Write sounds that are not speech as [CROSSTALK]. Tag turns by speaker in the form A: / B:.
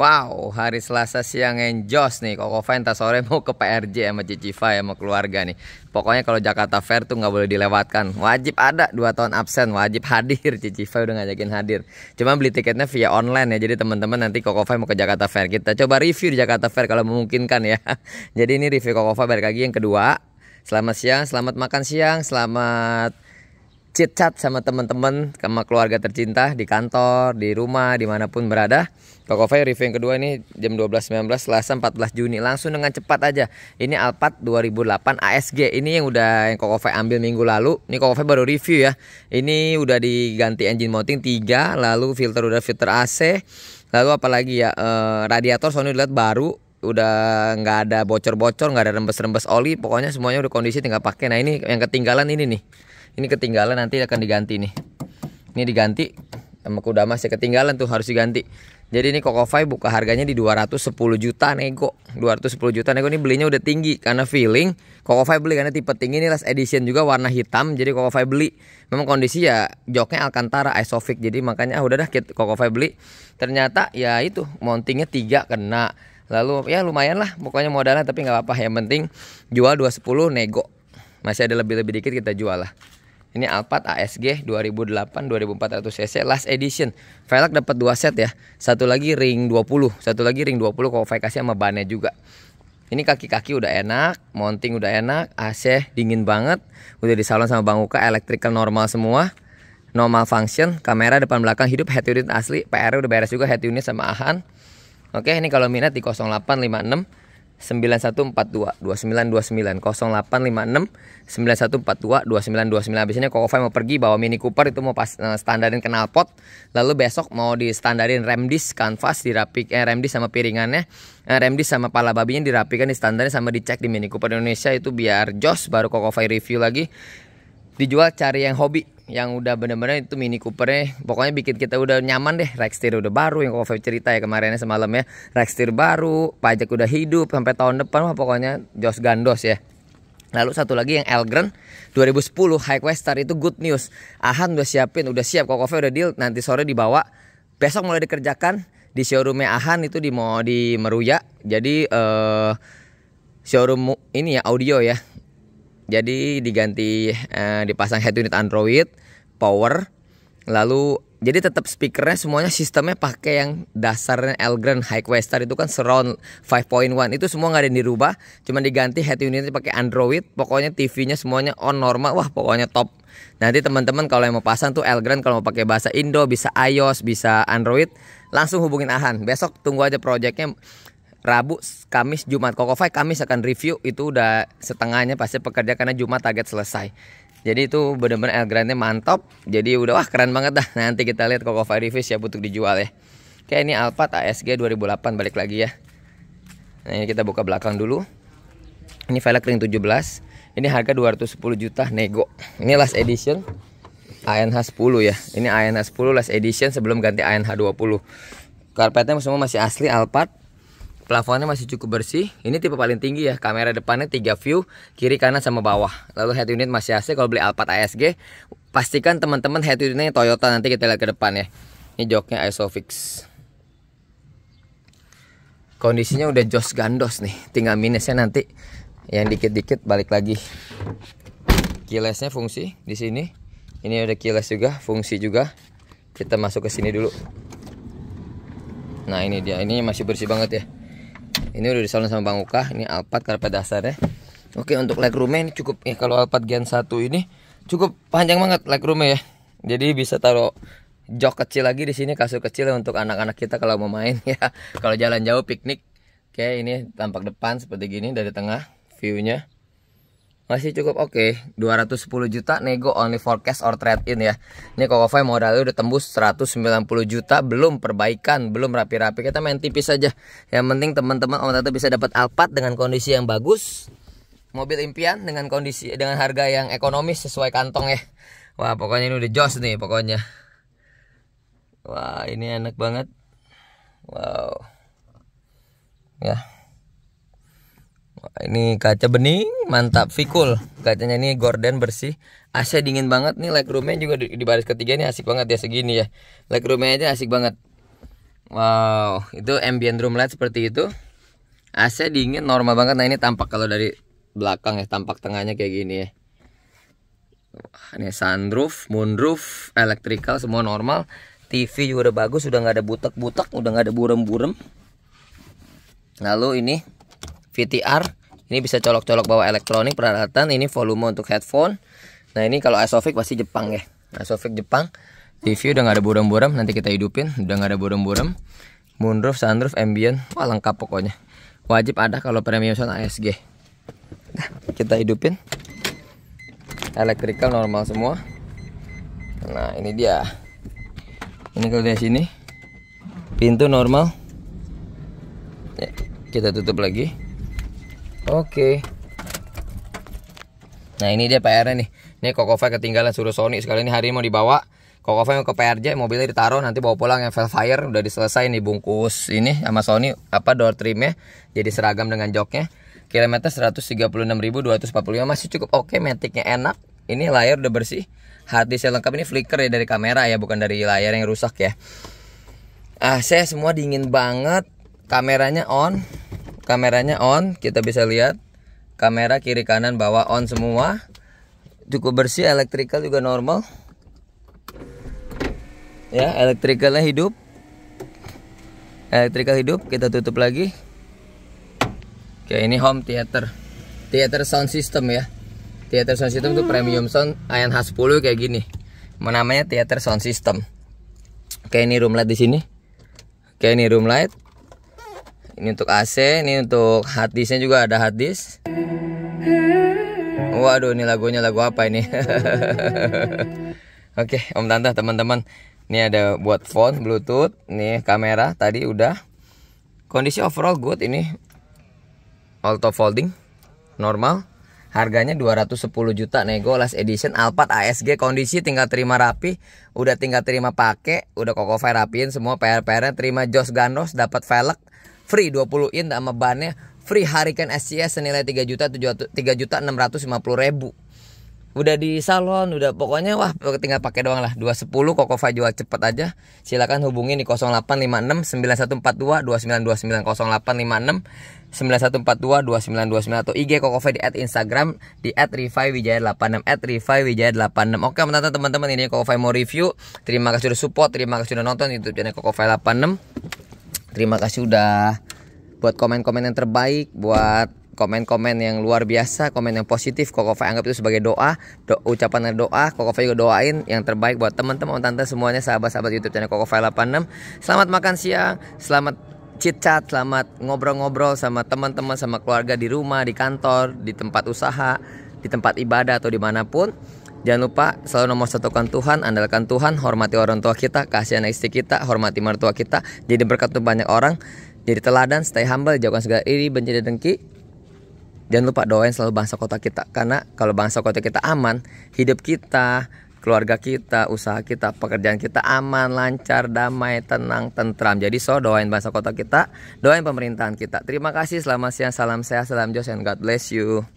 A: Wow, hari Selasa siang jos nih. Koko tas sore [LAUGHS] mau ke PRJ sama Cici Fai sama keluarga nih. Pokoknya kalau Jakarta Fair tuh nggak boleh dilewatkan. Wajib ada, dua tahun absen, wajib hadir. [LAUGHS] Cici Fai udah ngajakin hadir. Cuma beli tiketnya via online ya. Jadi teman-teman nanti Koko Fa mau ke Jakarta Fair. Kita coba review di Jakarta Fair kalau memungkinkan ya. [LAUGHS] Jadi ini review Koko Fa balik lagi yang kedua. Selamat siang, selamat makan siang, selamat chit chat sama teman-teman sama keluarga tercinta di kantor di rumah dimanapun berada Kokofe review yang kedua ini jam 12.19 Selasa 14 Juni langsung dengan cepat aja ini Alphard 2008 ASG ini yang udah yang Kokofe ambil minggu lalu ini Kokofe baru review ya ini udah diganti engine mounting 3 lalu filter udah filter AC lalu apalagi ya eh, radiator Sony lihat baru udah nggak ada bocor-bocor nggak ada rembes-rembes oli pokoknya semuanya udah kondisi tinggal pakai nah ini yang ketinggalan ini nih ini ketinggalan nanti akan diganti nih ini diganti sama kuda masih ya ketinggalan tuh harus diganti jadi ini Five buka harganya di 210 juta nego 210 juta nego ini belinya udah tinggi karena feeling Five beli karena tipe tinggi ini last edition juga warna hitam jadi Five beli memang kondisi ya joknya Alcantara Isofix jadi makanya ah, udah dah Five beli ternyata ya itu mountingnya tiga kena lalu ya lumayan lah pokoknya modalnya tapi nggak apa-apa yang penting jual 210 nego masih ada lebih-lebih dikit kita jual lah ini Alphard ASG 2008 2400 cc last edition. Velg dapat dua set ya. Satu lagi ring 20, satu lagi ring 20 kalau kasih sama bannya juga. Ini kaki-kaki udah enak, mounting udah enak, AC dingin banget. Udah di salon sama Bang Uka, electrical normal semua. Normal function, kamera depan belakang hidup, head unit asli, PR udah beres juga head unit sama Ahan. Oke, ini kalau minat di 0856 9142 2929 0856 9142 2929 dua ini Koko Fai mau pergi bawa Mini Cooper itu mau pas uh, standarin pot lalu besok mau di standarin rem disc kanvas dirapi eh, rem disc sama piringannya eh, rem disc sama pala babinya dirapikan di standarnya sama dicek di Mini Cooper Indonesia itu biar jos baru Koko Fai review lagi dijual cari yang hobi yang udah bener-bener itu Mini Coopernya pokoknya bikin kita udah nyaman deh rack udah baru yang kau cerita ya kemarinnya semalam ya rack baru pajak udah hidup sampai tahun depan mah pokoknya jos gandos ya Lalu satu lagi yang Elgren 2010 High Star itu good news. Ahan udah siapin, udah siap Kokofe udah deal nanti sore dibawa. Besok mulai dikerjakan di showroomnya Ahan itu di mau di Meruya. Jadi eh uh, showroom ini ya audio ya jadi diganti eh, dipasang head unit Android, power, lalu jadi tetap speakernya semuanya sistemnya pakai yang dasarnya Elgrand, High Quester itu kan surround 5.1 itu semua nggak ada yang dirubah cuman diganti head unitnya pakai Android pokoknya TV-nya semuanya on normal wah pokoknya top nanti teman-teman kalau yang mau pasang tuh Elgrand kalau mau pakai bahasa Indo bisa iOS bisa Android langsung hubungin Ahan besok tunggu aja projectnya Rabu, Kamis, Jumat. Koko Kokofai Kamis akan review itu udah setengahnya pasti pekerja karena Jumat target selesai. Jadi itu benar-benar El Grande mantap. Jadi udah wah keren banget dah. [LAUGHS] Nanti kita lihat Koko Kokofai review siap untuk dijual ya. Oke ini Alphard ASG 2008 balik lagi ya. Nah ini kita buka belakang dulu. Ini velg ring 17. Ini harga 210 juta nego. Ini last edition. ANH 10 ya. Ini ANH 10 last edition sebelum ganti ANH 20. Karpetnya semua masih asli Alphard Plafonnya masih cukup bersih. Ini tipe paling tinggi ya. Kamera depannya 3 view, kiri kanan sama bawah. Lalu head unit masih AC kalau beli Alphard ASG. Pastikan teman-teman head unitnya Toyota nanti kita lihat ke depan ya. Ini joknya Isofix. Kondisinya udah jos gandos nih. Tinggal minusnya nanti yang dikit-dikit balik lagi. Keylessnya fungsi di sini. Ini ada keyless juga, fungsi juga. Kita masuk ke sini dulu. Nah ini dia, ini masih bersih banget ya ini udah disalin sama Bang Uka ini Alphard karpet dasarnya oke untuk legroomnya ini cukup ya kalau Alphard gen 1 ini cukup panjang banget legroomnya ya jadi bisa taruh jok kecil lagi di sini kasur kecil ya untuk anak-anak kita kalau mau main [LAUGHS] ya kalau jalan jauh piknik oke ini tampak depan seperti gini dari tengah viewnya masih cukup oke okay. 210 juta nego only forecast or trade in ya ini Kokofi modalnya udah tembus 190 juta belum perbaikan belum rapi-rapi kita main tipis saja yang penting teman-teman Om Tante bisa dapat alpat dengan kondisi yang bagus mobil impian dengan kondisi dengan harga yang ekonomis sesuai kantong ya wah pokoknya ini udah joss nih pokoknya wah ini enak banget wow ya yeah ini kaca bening mantap fikul kacanya ini gorden bersih AC dingin banget nih roomnya juga di, di baris ketiga ini asik banget ya segini ya roomnya aja asik banget wow itu ambient room light seperti itu AC dingin normal banget nah ini tampak kalau dari belakang ya tampak tengahnya kayak gini ya ini sunroof moonroof electrical semua normal TV juga udah bagus udah nggak ada butek-butek udah nggak ada burem-burem lalu ini VTR ini bisa colok-colok bawa elektronik peralatan ini volume untuk headphone nah ini kalau isofix pasti Jepang ya isofix Jepang TV udah nggak ada buram-buram nanti kita hidupin udah nggak ada buram-buram moonroof sunroof ambient wah lengkap pokoknya wajib ada kalau premium sound ASG nah, kita hidupin Electrical normal semua nah ini dia ini kalau di sini pintu normal ya, kita tutup lagi Oke. Okay. Nah ini dia pr nih. Ini Kokova ketinggalan suruh Sony sekali ini hari ini mau dibawa. Kokova mau ke PRJ, mobilnya ditaruh nanti bawa pulang yang Velfire udah diselesai nih bungkus ini sama Sony apa door trimnya jadi seragam dengan joknya. Kilometer 136.245 masih cukup oke, okay, metiknya enak. Ini layar udah bersih. Hati saya lengkap ini flicker ya dari kamera ya bukan dari layar yang rusak ya. Ah, saya semua dingin banget. Kameranya on, kameranya on kita bisa lihat kamera kiri kanan bawah on semua cukup bersih elektrikal juga normal ya elektrikalnya hidup elektrikal hidup kita tutup lagi oke ini home theater theater sound system ya theater sound system itu premium sound h 10 kayak gini namanya theater sound system oke ini room light di sini oke ini room light ini untuk AC, ini untuk hadisnya juga ada hadis. Waduh, ini lagunya lagu apa ini? [LAUGHS] Oke, Om Tante, teman-teman. Ini ada buat phone, Bluetooth, nih kamera tadi udah. Kondisi overall good ini. Auto folding normal. Harganya 210 juta nego last edition Alphard ASG kondisi tinggal terima rapi, udah tinggal terima pakai, udah fair rapiin semua PR-PR terima jos Ganos dapat velg free 20 in sama bannya free harikan SCS senilai 3 juta 3 juta 650 ribu udah di salon udah pokoknya wah tinggal pakai doang lah 210 koko jual cepet aja silakan hubungi di 0856 9142 2929 0856 9142 2929 atau IG Kokova di at Instagram di at Rifai Wijaya 86 at Rifai Wijaya 86 oke menata teman teman-teman ini Kokova mau review terima kasih sudah support terima kasih sudah nonton YouTube channel Kokova 86 Terima kasih sudah buat komen-komen yang terbaik, buat komen-komen yang luar biasa, komen yang positif. Kokofa anggap itu sebagai doa, do ucapan doa. Kokofa juga doain yang terbaik buat teman-teman, tante semuanya, sahabat-sahabat YouTube channel Kokofa 86. Selamat makan siang, selamat chit selamat ngobrol-ngobrol sama teman-teman, sama keluarga di rumah, di kantor, di tempat usaha, di tempat ibadah atau dimanapun. Jangan lupa selalu nomor satukan Tuhan, andalkan Tuhan, hormati orang tua kita, kasih anak istri kita, hormati mertua kita, jadi berkat untuk banyak orang, jadi teladan, stay humble, jauhkan segala iri, benci dan dengki. Jangan lupa doain selalu bangsa kota kita, karena kalau bangsa kota kita aman, hidup kita, keluarga kita, usaha kita, pekerjaan kita aman, lancar, damai, tenang, tentram. Jadi so doain bangsa kota kita, doain pemerintahan kita. Terima kasih, selamat siang, salam sehat, salam Jos, and God bless you.